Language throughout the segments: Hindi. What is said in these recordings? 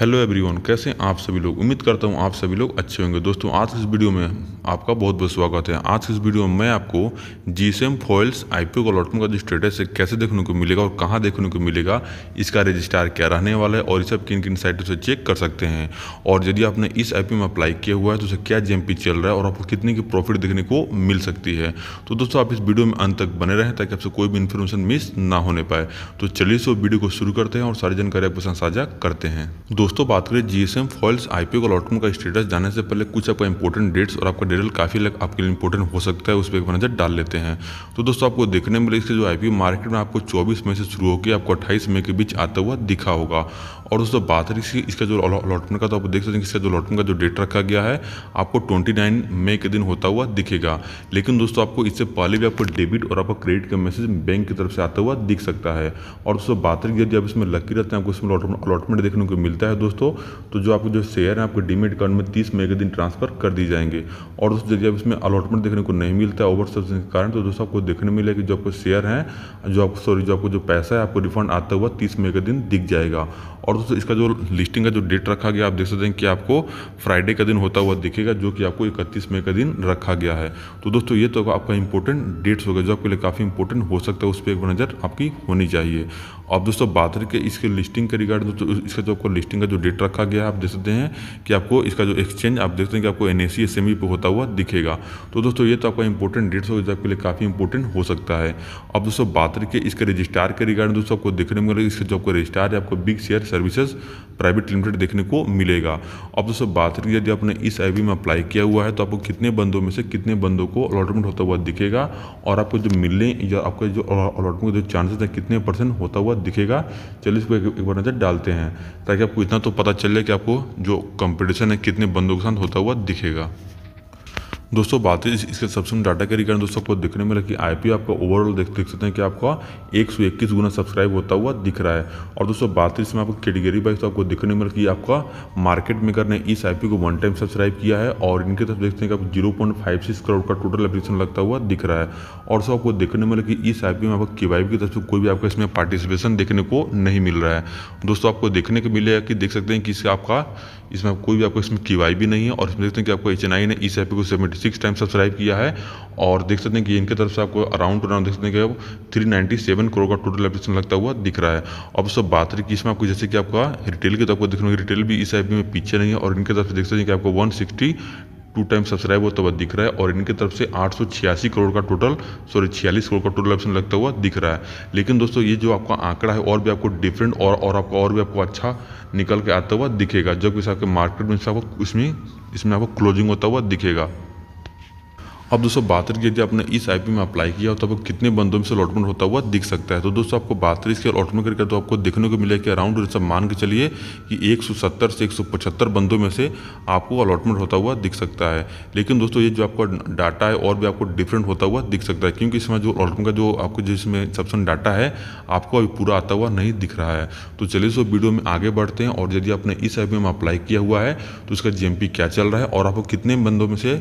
हेलो एवरीवन कैसे हैं आप सभी लोग उम्मीद करता हूं आप सभी लोग अच्छे होंगे दोस्तों आज इस वीडियो में आपका बहुत बहुत स्वागत है आज इस वीडियो में मैं आपको G C M foils I P allotment का जो स्टेटस है कैसे देखने को मिलेगा और कहां देखने को मिलेगा इसका रजिस्ट्रार क्या रहने वाला है और इसे आप किन किन साइटों से चेक कर सकते हैं और यदि आपने इस आई पी में अप्लाई किया हुआ है तो उसे क्या जी एम पी चल रहा है और आपको कितने की प्रॉफिट देखने को मिल सकती है तो दोस्तों आप इस वीडियो में अंत तक बने रहें ताकि आपसे कोई भी इन्फॉर्मेशन मिस ना होने पाए तो चलिए इस वीडियो को शुरू करते हैं और सारी जानकारी आपके साथ साझा करते हैं दोस्तों बात करें G S M foils IPO का ओ कॉम का स्टेटस जाने से पहले कुछ आपका इंपॉर्टेंट डेट्स और आपका डेटल काफ़ी लग आपके लिए इंपॉर्टेंट हो सकता है उस पर एक नज़र डाल लेते हैं तो दोस्तों आपको देखने में इसके जो आईपीओ मार्केट में आपको चौबीस मई से शुरू होकर आपको अट्ठाईस मई के बीच आता हुआ दिखा होगा और दोस्तों बात करें इसकी इसका जो अलॉटमेंट का तो आप देख सकते हैं इसका जो अलॉटमेंट का जो डेट रखा गया है आपको ट्वेंटी नाइन मई के दिन होता हुआ दिखेगा लेकिन दोस्तों आपको इससे पहले भी आपको डेबिट और आपका क्रेडिट का मैसेज बैंक की तरफ से आता हुआ दिख सकता है और दोस्तों बात करें यदि आप इसमें लकी रहते हैं आपको इसमें अलॉटमेंट देखने को मिलता है है दोस्तों तो जो आपके जो शेयर हैं आपके डीमेट अकाउंट में तीस मई के दिन ट्रांसफर कर दी जाएंगे और दोस्तों यदि जब इसमें अलॉटमेंट देखने को नहीं मिलता है ओवर सब्सिंग के कारण तो दोस्तों आपको देखने मिलेगा कि जो आपको शेयर हैं जो आपको सॉरी जो आपको जो पैसा है आपको रिफंड आता हुआ तीस मई के दिन दिख जाएगा और दोस्तों इसका जो लिस्टिंग का जो डेट रखा गया आप देख सकते हैं कि आपको फ्राइडे का दिन होता हुआ दिखेगा जो कि आपको इकतीस मई का दिन रखा गया है तो दोस्तों ये तो आपका इंपॉर्टेंट डेट्स होगा जो आपके लिए काफ़ी इंपॉर्टेंट हो सकता है उस पर एक नज़र आपकी होनी चाहिए अब दोस्तों बात करके इसके लिस्टिंग के रिगार्ड दोस्तों इसका जो आपको लिस्टिंग का जो डेट रखा गया है आप देख सकते हैं कि आपको इसका जो एक्सचेंज आप देख सकते हैं कि आपको एन एस सी पे होता हुआ दिखेगा तो दोस्तों ये तो आपका इंपॉर्टेंट डेट्स होगा जो आपके लिए काफ़ी इंपॉर्टेंट हो सकता है अब दोस्तों बात करके इसके रजिस्टार के रिगार्ड दोस्तों आपको देखने में मिलेगा इसका जो आपको रजिस्टार है आपको big share services private limited देखने को मिलेगा अब दोस्तों बात करिए यदि आपने इस आई में अप्लाई किया हुआ है तो आपको कितने बंदों में से कितने बंदों को अलॉटमेंट होता हुआ दिखेगा और आपको जो मिलने या आपका जो अलॉटमेंट जो चांसेस है कितने परसेंट होता हुआ दिखेगा चलिए इसको एक बार नज़र डालते हैं ताकि आपको इतना तो पता चल जाए कि आपको जो कंपटीशन है कितने बंदों के साथ होता हुआ दिखेगा दोस्तों बात है इसके सब्सक्रम डाटा के रिगार्ड दोस्तों आपको दिखने मिला कि आई आपका ओवरऑल देख देख सकते हैं कि आपका एक सौ इक्कीस गुना सब्सक्राइब होता हुआ दिख रहा है और दोस्तों बात है इसमें आपको कैटेगरी वाइज तो आपको देखने में लगी आपका मार्केट मेकर ने इस आई को वन टाइम सब्सक्राइब किया है और इनके तरफ देखते हैं कि आप zero point five six crore का टोटल एप्लीकेशन लगता हुआ दिख रहा है और सो आपको देखने मिला कि इस आई में आपको के की तरफ से कोई भी आपका इसमें पार्टिसिपेशन देखने को नहीं मिल रहा है दोस्तों आपको देखने को मिलेगा कि देख सकते हैं कि इसका आपका इसमें आप कोई भी आपको इसमें की वाई भी नहीं है और इसमें देखते हैं कि आपको एच एन आई ने इस एपी को सेवेंटी सिक्स टाइम सब्सक्राइब किया है और देख सकते हैं कि इनके तरफ से आपको अराउंड टू अराउंड देख सकते हैं कि आप थ्री नाइन्टी सेवन करोड़ का टोटल एप्लीकेशन लगता हुआ दिख रहा है अब सब बात रही कि इसमें आपको जैसे कि आपका रिटेल की तो आपको देख रहे हैं रिटेल भी इस एपी में पीछे नहीं है और इनके तरफ से देख सकते हैं कि आपको one sixty two time subscribe होता हुआ तो दिख रहा है और इनकी तरफ से आठ करोड़ का टोटल सॉरी छियालीस करोड़ का टोटल ऑप्शन लगता हुआ दिख रहा है लेकिन दोस्तों ये जो आपका आंकड़ा है और भी आपको डिफरेंट और और आपको और भी आपको अच्छा निकल के आता हुआ दिखेगा जब इस आपके मार्केट में इसमें इसमें आपको क्लोजिंग होता हुआ दिखेगा अब दोस्तों बात करके यदि आपने इस आईपी में अप्लाई किया हो तो आपको कितने बंदों में से अलॉटमेंट होता हुआ दिख सकता है तो दोस्तों आपको बहत्तर इसके अलॉटमेंट करके तो आपको देखने को मिलेगा कि अराउंड सब मान के चलिए कि 170 से 175 बंदों में से आपको अलॉटमेंट होता हुआ दिख सकता है लेकिन दोस्तों ये जो आपका डाटा है और भी आपको डिफरेंट होता हुआ दिख सकता है क्योंकि इसमें जो अलॉटमेंट का जो आपको जिसमें सबसे डाटा है आपको अभी पूरा आता हुआ नहीं दिख रहा है तो चलिए दोस्तों वीडियो में आगे बढ़ते हैं और यदि आपने इस आई में अप्लाई किया हुआ है तो उसका जी क्या चल रहा है और आपको कितने बंदों में से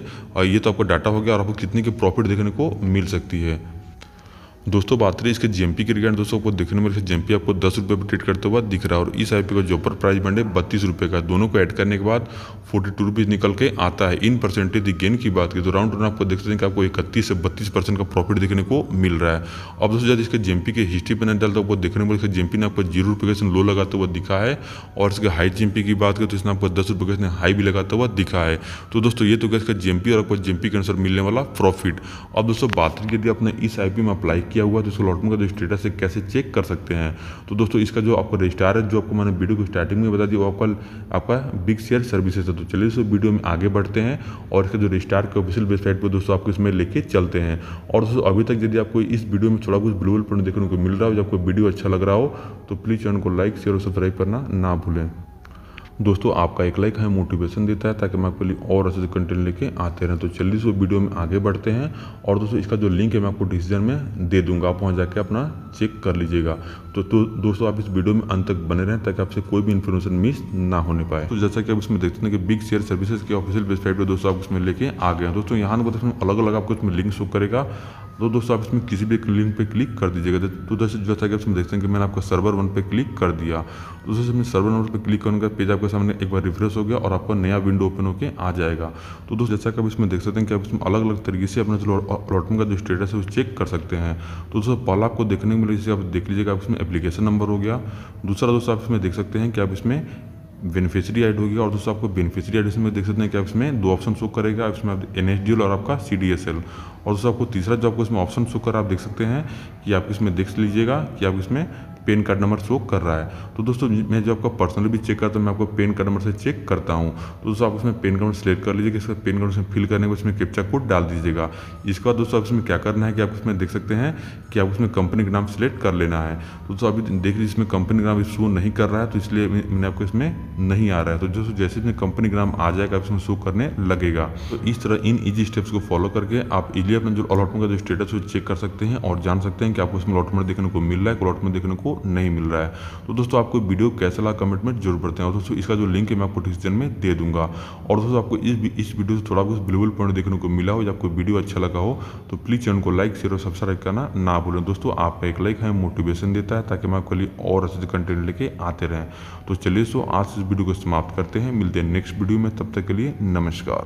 ये तो आपका डाटा हो गया और आपको कितने की प्रॉफिट देखने को मिल सकती है दोस्तों बात रही इसके जेएमपी की रिगार्ड दोस्तों आपको देखने में पी आपको दस रुपये पर ट्रेड करते हुआ दिख रहा है और इस आई का जो ऊपर प्राइस बंड रहे बत्तीस रुपये का दोनों को ऐड करने के बाद फोर्टी टू रुपीज़ निकल के आता है इन परसेंटेज गेन की बात की तो राउंड राउंड आपको देखते हैं कि आपको इकतीस से बत्तीस परसेंट का प्रॉफिट देखने को मिल रहा है अब दोस्तों जब इसके जेएमपी के हिस्ट्री पर डालते आपको देखने को जेएमपी ने आपको जीरो रुपये का लो लगाते हुआ दिखा है और इसके हाई जेएमपी की बात करें तो इसने आपको दस रुपये का हाई भी लगाता हुआ दिखा है तो दोस्तों ये तो क्या इसका जेएमपी और आपको जेएमपी के अनुसार मिलने वाला प्रॉफिट अब दोस्तों बात यदि आपने इस आई में अप्लाई किया हुआ है तो उसको लॉटमन का जो स्टेटस है कैसे चेक कर सकते हैं तो दोस्तों इसका जो आपका रजिस्टार है जो आपको मैंने वीडियो को स्टार्टिंग में बता दिया वो आपका आपका बिग शेयर सर्विसेज है तो चलिए दोस्तों वीडियो में आगे बढ़ते हैं और इसका जो रजिस्टार के ऑफिशियल वेबसाइट पर दोस्तों आपको इसमें लेके चलते हैं और दोस्तों अभी तक यदि आपको इस वीडियो में थोड़ा कुछ ब्लूबल प्रिंट देखने को मिल रहा हो जब आपको वीडियो अच्छा लग रहा हो तो प्लीज़ चैनल को लाइक शेयर और सब्सक्राइब करना ना भूलें दोस्तों आपका एक लाइक हमें मोटिवेशन देता है ताकि मैं आपके लिए और अच्छे से कंटेंट लेके आते रहें तो जल्दी से वीडियो में आगे बढ़ते हैं और दोस्तों इसका जो लिंक है मैं आपको डिसीजन में दे दूंगा आप वहाँ जाके अपना चेक कर लीजिएगा तो, तो दोस्तों आप इस वीडियो में अंत तक बने रहें ताकि आपसे कोई भी इन्फॉर्मेशन मिस ना होने पाए तो जैसा कि आप उसमें देखते हैं कि बिग शेयर सर्विसेज के ऑफिशियल वेबसाइट पर दोस्तों आप उसमें लेके आ गए हैं दोस्तों यहाँ पर अलग अलग आपको उसमें लिंक शो करेगा तो दोस्तों आप इसमें किसी भी एक लिंक पे क्लिक कर दीजिएगा तो दोस्तों जैसा कि आप इसमें देखते हैं कि मैंने आपका सर्वर वन पे क्लिक कर दिया तो दोस्तों इसमें सर्वर वन पे क्लिक करने का पेज आपके सामने एक बार रिफ्रेश हो गया और आपका नया विंडो ओपन होकर आ जाएगा तो दोस्तों जैसा कि आप इसमें देख सकते हैं कि आप इसमें अलग अलग तरीके से अपना जो अलॉटमेंट का जो स्टेटस है वो चेक कर सकते हैं तो दोस्तों पहला आपको देखने को मिलेगा जैसे आप देख लीजिएगा आप इसमें एप्लीकेशन नंबर हो गया दूसरा दोस्तों आप इसमें देख सकते हैं कि आप इसमें बेनिफिशरी ऐड होगी और दोस्तों आपको बेनिफिशरी एड इसमें देख सकते हैं कि आप इसमें दो ऑप्शन शो करेगा इसमें आप एन और आपका सी और दोस्तों आपको तीसरा जो आपको इसमें ऑप्शन शो कर आप देख सकते हैं कि आप इसमें देख लीजिएगा कि आप इसमें पेन कार्ड नंबर शो कर रहा है तो दोस्तों मैं जो आपका पर्सनली भी चेक करता हूँ मैं आपको पेन कार्ड नंबर से चेक करता हूँ तो दोस्तों आप उसमें पेन कार्ड सेलेक्ट कर लीजिएगा इसका पेन कार्ड उसमें फिल करने के उसमें कैप्चा कोड डाल दीजिएगा इसके बाद दोस्तों आप इसमें क्या करना है कि आप उसमें देख सकते हैं कि आप उसमें कंपनी का नाम सेलेक्ट कर लेना है तो दोस्तों अभी देख लीजिए इसमें कंपनी का नाम शो नहीं कर रहा है तो इसलिए मैंने आपको इसमें नहीं आ रहा है तो दोस्तों जैसे इसमें कंपनी का नाम आ जाएगा आप इसमें शो करने लगेगा तो इस तरह इन ईजी स्टेप्स को फॉलो करके आप इजिली अपना जो अलॉटमेंट का जो स्टेटस है चेक कर सकते हैं और जान सकते हैं कि आपको इसमें अलॉटमेंट देखने को मिल रहा है अलॉटमेंट देखने को नहीं मिल रहा है तो दोस्तों आपको वीडियो कैसा लगा कमेंट में जरूर हैं और दोस्तों इसका जो लिंक है मैं आपको डिस्क्रिप्शन में दे दूंगा और दोस्तों आपको इस इस वीडियो से थोड़ा कुछ बिल्कुल पॉइंट देखने को मिला हो या आपको वीडियो अच्छा लगा हो तो प्लीज़ चैनल को लाइक शेयर और सब्सक्राइब करना ना भूलें दोस्तों आपका एक लाइक हमें मोटिवेशन देता है ताकि मैं आपके लिए और अच्छे कंटेंट लेके आते रहें तो चलिए दोस्तों आज इस वीडियो को समाप्त करते हैं मिलते हैं नेक्स्ट वीडियो में तब तक के लिए नमस्कार